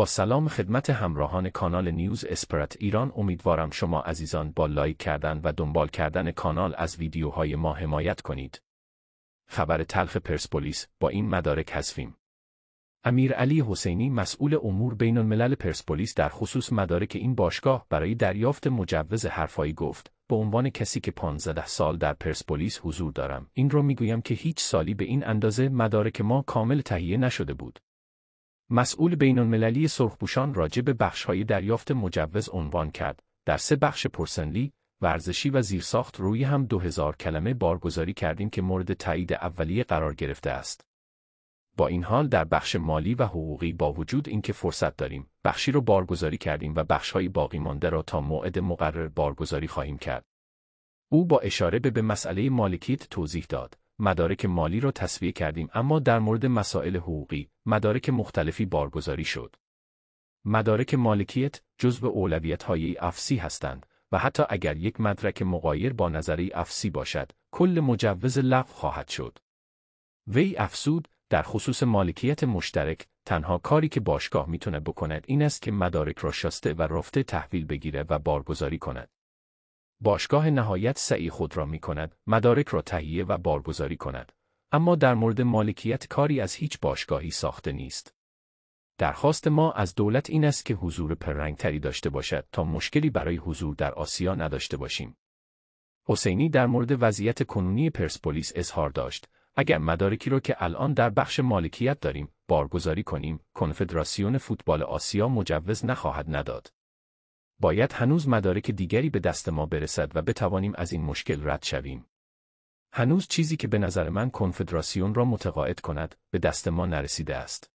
با سلام خدمت همراهان کانال نیوز اسپرت ایران امیدوارم شما عزیزان با لایک کردن و دنبال کردن کانال از ویدیوهای ما حمایت کنید. خبر تلخ پرسپولیس با این مدارک حذفیم. امیر علی حسینی مسئول امور بین الملل پرسپولیس در خصوص مدارک این باشگاه برای دریافت مجوز حرفایی گفت به عنوان کسی که 15 سال در پرسپولیس حضور دارم این رو میگویم که هیچ سالی به این اندازه مدارک ما کامل تهیه نشده بود مسئول المللی سرخپوشان راجع به های دریافت مجوز عنوان کرد در سه بخش پرسنلی ورزشی و زیرساخت روی هم 2000 کلمه بارگذاری کردیم که مورد تایید اولیه قرار گرفته است با این حال در بخش مالی و حقوقی با وجود اینکه فرصت داریم بخشی رو بارگذاری کردیم و های باقی مانده را تا موعد مقرر بارگذاری خواهیم کرد او با اشاره به, به مسئله مالکیت توضیح داد مدارک مالی را تصویه کردیم اما در مورد مسائل حقوقی مدارک مختلفی بارگذاری شد. مدارک مالکیت جزء اولویت های افسی هستند و حتی اگر یک مدرک مقایر با نظری افسی باشد کل مجوز لغو خواهد شد. وی افسود در خصوص مالکیت مشترک تنها کاری که باشگاه میتونه بکند این است که مدارک را شاسته و رفته تحویل بگیره و بارگذاری کند. باشگاه نهایت سعی خود را می کند مدارک را تهیه و بارگذاری کند اما در مورد مالکیت کاری از هیچ باشگاهی ساخته نیست درخواست ما از دولت این است که حضور پررنگتری داشته باشد تا مشکلی برای حضور در آسیا نداشته باشیم حسینی در مورد وضعیت کنونی پرسپولیس اظهار داشت اگر مدارکی را که الان در بخش مالکیت داریم بارگذاری کنیم کنفدراسیون فوتبال آسیا مجوز نخواهد نداد باید هنوز مدارک دیگری به دست ما برسد و بتوانیم از این مشکل رد شویم. هنوز چیزی که به نظر من کنفدراسیون را متقاعد کند، به دست ما نرسیده است.